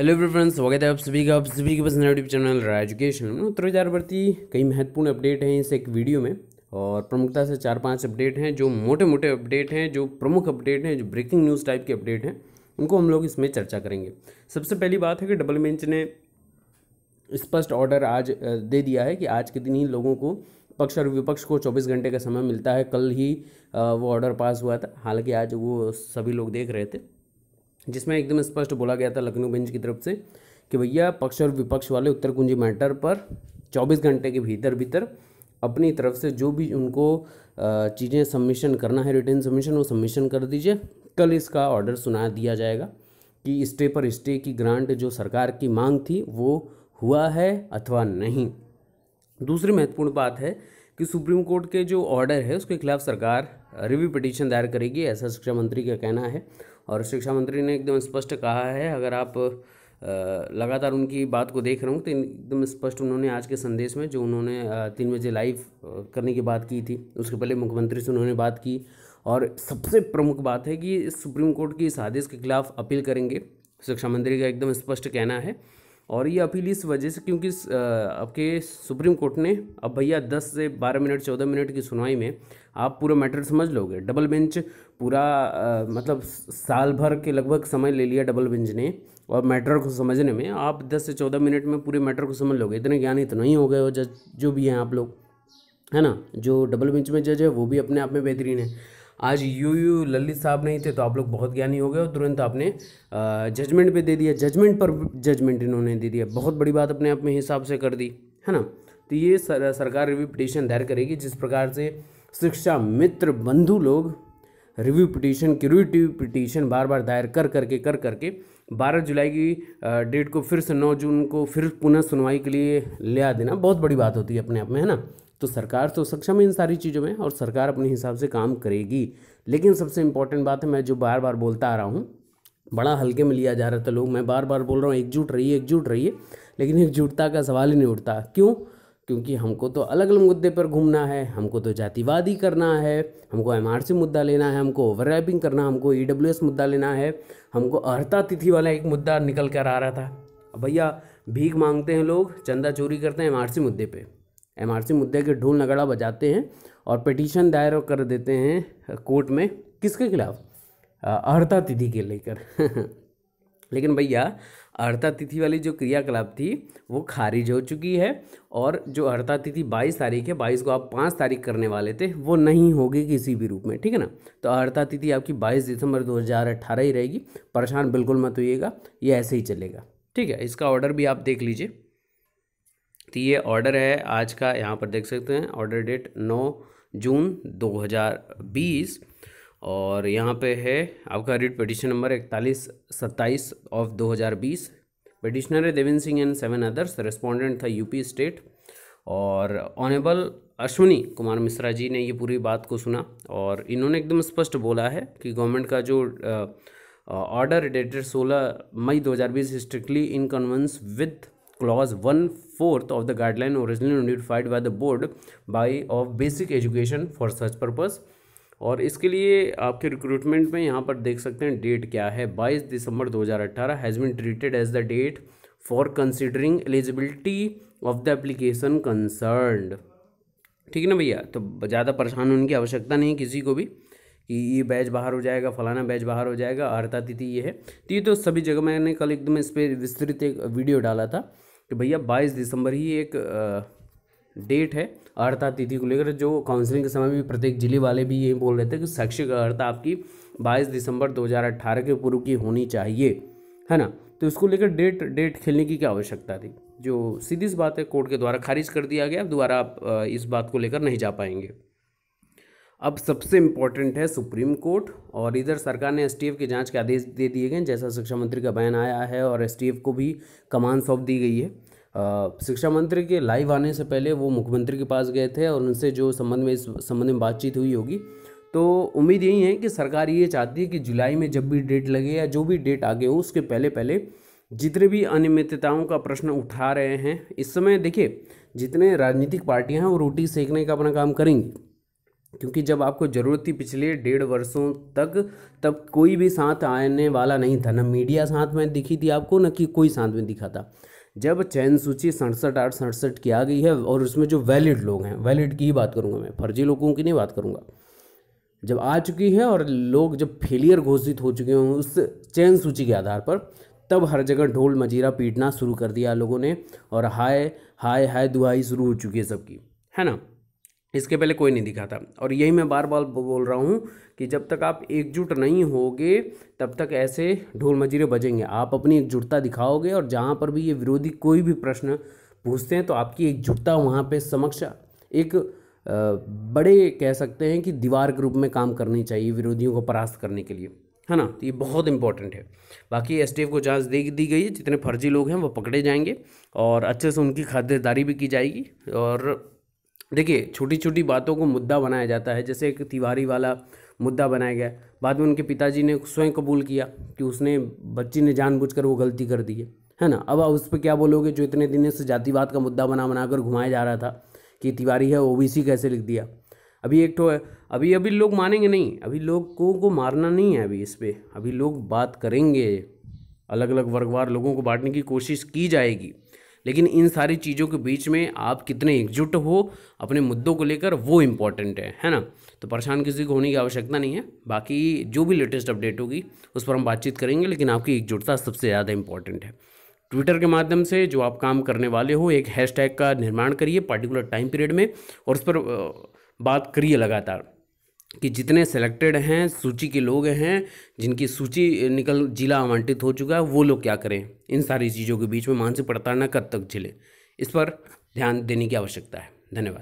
hello friends स्वागत है आप सभी का आप सभी के पास नया यूट्यूब चैनल रहा एजुकेशन में उत्तराचार भर्ती कई महत्वपूर्ण अपडेट हैं इस एक वीडियो में और प्रमुखता से चार पांच अपडेट हैं जो मोटे मोटे अपडेट हैं जो प्रमुख अपडेट हैं जो ब्रेकिंग न्यूज़ टाइप के अपडेट हैं उनको हम लोग इसमें चर्चा करेंगे सबसे पहली बात है कि डबल बेंच ने स्पष्ट ऑर्डर आज दे दिया है कि आज के दिन ही लोगों को पक्ष और विपक्ष को 24 घंटे का समय मिलता है कल ही वो ऑर्डर पास हुआ था हालांकि आज वो सभी लोग देख रहे थे जिसमें एकदम स्पष्ट बोला गया था लखनऊ बेंच की तरफ से कि भैया पक्ष और विपक्ष वाले उत्तर कुंजी मैटर पर 24 घंटे के भीतर भीतर अपनी तरफ से जो भी उनको चीज़ें सबमिशन करना है रिटर्न सबमिशन वो सबमिशन कर दीजिए कल इसका ऑर्डर सुना दिया जाएगा कि स्टे पर स्टे की ग्रांट जो सरकार की मांग थी वो हुआ है अथवा नहीं दूसरी महत्वपूर्ण बात है कि सुप्रीम कोर्ट के जो ऑर्डर है उसके खिलाफ सरकार रिव्यू पिटीशन दायर करेगी ऐसा शिक्षा मंत्री का कहना है और शिक्षा मंत्री ने एकदम स्पष्ट कहा है अगर आप लगातार उनकी बात को देख रहा हूँ तो एकदम स्पष्ट उन्होंने आज के संदेश में जो उन्होंने तीन बजे लाइव करने की बात की थी उसके पहले मुख्यमंत्री से उन्होंने बात की और सबसे प्रमुख बात है कि सुप्रीम कोर्ट की इस आदेश के खिलाफ अपील करेंगे शिक्षा मंत्री का एकदम स्पष्ट कहना है और ये अपील इस वजह से क्योंकि आपके सुप्रीम कोर्ट ने अब भैया दस से बारह मिनट चौदह मिनट की सुनवाई में आप पूरा मैटर समझ लोगे डबल बेंच पूरा आ, मतलब साल भर के लगभग समय ले लिया डबल बेंच ने और मैटर को समझने में आप दस से चौदह मिनट में पूरे मैटर को समझ लोगे इतने ज्ञानी तो नहीं हो गए हो जज जो भी हैं आप लोग है ना जो डबल बेंच में जज है वो भी अपने आप में बेहतरीन है आज यू यू ललित साहब नहीं थे तो आप लोग बहुत ज्ञानी हो गए और तुरंत आपने जजमेंट पे दे दिया जजमेंट पर जजमेंट इन्होंने दे दिया बहुत बड़ी बात अपने आप में हिसाब से कर दी है ना तो ये सर, सरकार रिव्यू पिटिशन दायर करेगी जिस प्रकार से शिक्षा मित्र बंधु लोग रिव्यू पिटीशन क्यूरेटिव पिटीशन बार बार दायर कर करके कर करके बारह जुलाई की डेट को फिर से नौ जून को फिर पुनः सुनवाई के लिए ले आ देना बहुत बड़ी बात होती है अपने आप में है ना तो सरकार तो सक्षम है इन सारी चीज़ों में और सरकार अपने हिसाब से काम करेगी लेकिन सबसे इम्पॉर्टेंट बात है मैं जो बार बार बोलता आ रहा हूँ बड़ा हल्के में लिया जा रहा था तो लोग मैं बार बार बोल रहा हूँ एकजुट रहिए एकजुट रहिए लेकिन एकजुटता का सवाल ही नहीं उठता क्यों क्योंकि हमको तो अलग अलग मुद्दे पर घूमना है हमको तो जातिवाद ही करना है हमको एम मुद्दा लेना है हमको ओवर करना है हमको ई e मुद्दा लेना है हमको अर्ता तिथि वाला एक मुद्दा निकल कर आ रहा था भैया भीख मांगते हैं लोग चंदा चोरी करते हैं एम मुद्दे पर एमआरसी मुद्दे के ढोल नगड़ा बजाते हैं और पटिशन दायर कर देते हैं कोर्ट में किसके खिलाफ अर्ता तिथि के लेकर लेकिन भैया अर्ता तिथि वाली जो क्रियाकलाप थी वो खारिज हो चुकी है और जो अर्ता तिथि बाईस तारीख है बाईस को आप पाँच तारीख करने वाले थे वो नहीं होगी किसी भी रूप में ठीक है ना तो अर्ता तिथि आपकी बाईस दिसंबर अट्ठारह ही रहेगी परेशान बिल्कुल मत होइएगा ये ऐसे ही चलेगा ठीक है इसका ऑर्डर भी आप देख लीजिए तो ये ऑर्डर है आज का यहाँ पर देख सकते हैं ऑर्डर डेट 9 जून 2020 और यहाँ पे है आपका रिट पटिशन नंबर इकतालीस सत्ताईस ऑफ 2020 पटिशनर है Devendra Singh and seven others respondent था यूपी स्टेट और ऑनेबल अश्विनी कुमार मिश्रा जी ने ये पूरी बात को सुना और इन्होंने एकदम स्पष्ट बोला है कि गवर्नमेंट का जो order dated 16 May 2020 strictly in consonance with clause one fourth of the guideline originally notified by the board by of basic education for such purpose और इसके लिए आपके रिक्रूटमेंट में यहाँ पर देख सकते हैं डेट क्या है 22 December 2018 has been treated as the date for considering eligibility of the application concern ठीक है ना भैया तो ज़्यादा परेशान होने की आवश्यकता नहीं किसी को भी कि ये बैच बाहर हो जाएगा फलाना बैच बाहर हो जाएगा अर्ता तिथि ये है तो ये तो सभी जगह मैंने कल एकदम इस पर विस्तृत एक वीडियो डाला था कि भैया बाईस दिसंबर ही एक डेट है अर्थात तिथि को लेकर जो काउंसलिंग के समय भी प्रत्येक जिले वाले भी यही बोल रहे थे कि शैक्षिक अर्था आपकी 22 दिसंबर 2018 के पूर्व की होनी चाहिए है ना तो इसको लेकर डेट डेट खेलने की क्या आवश्यकता थी जो सीधी सी बात है कोर्ट के द्वारा खारिज कर दिया गया दोबारा आप इस बात को लेकर नहीं जा पाएंगे अब सबसे इम्पोर्टेंट है सुप्रीम कोर्ट और इधर सरकार ने एस टी एफ के आदेश दे दिए गए जैसा शिक्षा मंत्री का बयान आया है और एफ को भी कमान सौंप दी गई है शिक्षा मंत्री के लाइव आने से पहले वो मुख्यमंत्री के पास गए थे और उनसे जो संबंध में इस संबंध में बातचीत हुई होगी तो उम्मीद यही है कि सरकार ये चाहती है कि जुलाई में जब भी डेट लगे या जो भी डेट आगे हो उसके पहले पहले जितने भी अनियमितताओं का प्रश्न उठा रहे हैं इस समय देखिए जितने राजनीतिक पार्टियां हैं वो रोटी सेकने का अपना काम करेंगी क्योंकि जब आपको ज़रूरत थी पिछले डेढ़ वर्षों तक तब कोई भी साथ आने वाला नहीं था ना मीडिया साथ में दिखी थी आपको न कि कोई साथ में दिखा था जब चयन सूची सड़सठ आठ सड़सठ की आ गई है और उसमें जो वैलिड लोग हैं वैलिड की ही बात करूँगा मैं फर्जी लोगों की नहीं बात करूँगा जब आ चुकी है और लोग जब फेलियर घोषित हो चुके हों उस चयन सूची के आधार पर तब हर जगह ढोल मजीरा पीटना शुरू कर दिया लोगों ने और हाय हाय हाय दुहाई शुरू हो चुकी है सबकी है ना इसके पहले कोई नहीं दिखा था और यही मैं बार बार बोल रहा हूँ कि जब तक आप एकजुट नहीं होगे तब तक ऐसे ढोल मजीरे बजेंगे आप अपनी एकजुटता दिखाओगे और जहाँ पर भी ये विरोधी कोई भी प्रश्न पूछते हैं तो आपकी एकजुटता वहाँ पे समक्ष एक बड़े कह सकते हैं कि दीवार के रूप में काम करनी चाहिए विरोधियों को परास्त करने के लिए है ना तो ये बहुत इंपॉर्टेंट है बाकी एस को जांच दे दी गई है जितने फर्जी लोग हैं वो पकड़े जाएंगे और अच्छे से उनकी खातिरदारी भी की जाएगी और देखिए छोटी छोटी बातों को मुद्दा बनाया जाता है जैसे एक तिवारी वाला मुद्दा बनाया गया बाद में उनके पिताजी ने स्वयं कबूल किया कि उसने बच्ची ने जानबूझकर वो गलती कर दी है है ना अब आप उस पर क्या बोलोगे जो इतने दिनों से जातिवाद का मुद्दा बना बनाकर घुमाया जा रहा था कि तिवारी है ओ कैसे लिख दिया अभी एक तो है अभी अभी लोग मानेंगे नहीं अभी लोगों को मारना नहीं है अभी इस पर अभी लोग बात करेंगे अलग अलग वर्गवार लोगों को बांटने की कोशिश की जाएगी लेकिन इन सारी चीज़ों के बीच में आप कितने एकजुट हो अपने मुद्दों को लेकर वो इम्पॉर्टेंट है है ना तो परेशान किसी को होने की आवश्यकता नहीं है बाकी जो भी लेटेस्ट अपडेट होगी उस पर हम बातचीत करेंगे लेकिन आपकी एकजुटता सबसे ज़्यादा इंपॉर्टेंट है ट्विटर के माध्यम से जो आप काम करने वाले हो एक हैशटैग का निर्माण करिए पर्टिकुलर टाइम पीरियड में और उस पर बात करिए लगातार कि जितने सेलेक्टेड हैं सूची के लोग हैं जिनकी सूची निकल जिला आवंटित हो चुका है वो लोग क्या करें इन सारी चीज़ों के बीच में मानसिक पड़ताड़ना कब तक झेलें इस पर ध्यान देने की आवश्यकता है धन्यवाद